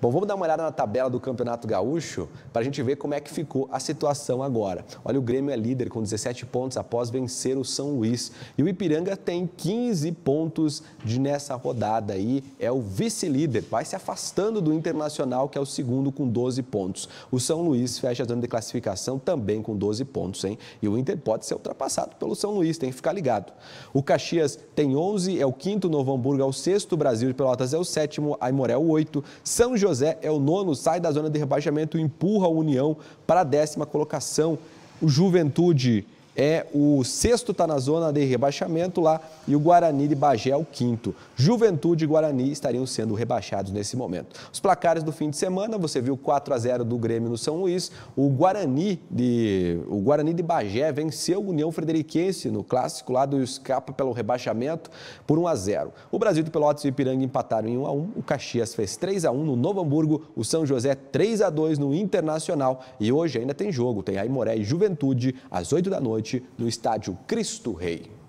Bom, vamos dar uma olhada na tabela do Campeonato Gaúcho para a gente ver como é que ficou a situação agora. Olha, o Grêmio é líder com 17 pontos após vencer o São Luís. E o Ipiranga tem 15 pontos de nessa rodada aí. É o vice-líder, vai se afastando do Internacional, que é o segundo com 12 pontos. O São Luís fecha a zona de classificação também com 12 pontos, hein? E o Inter pode ser ultrapassado pelo São Luís, tem que ficar ligado. O Caxias tem 11, é o quinto, Novo Hamburgo é o sexto, Brasil de Pelotas é o sétimo, Aimoré é o oito, São José José é o nono, sai da zona de rebaixamento, empurra a União para a décima colocação. O Juventude é o sexto, está na zona de rebaixamento lá, e o Guarani de Bagé é o quinto. Juventude e Guarani estariam sendo rebaixados nesse momento. Os placares do fim de semana, você viu 4 a 0 do Grêmio no São Luís, o Guarani de, o Guarani de Bagé venceu o União Frederiquense no clássico lá do escapa pelo rebaixamento por 1 a 0. O Brasil de Pelotas e Ipiranga empataram em 1 a 1, o Caxias fez 3 a 1 no Novo Hamburgo, o São José 3 a 2 no Internacional e hoje ainda tem jogo, tem Aimoré e Juventude às 8 da noite no estádio Cristo Rei.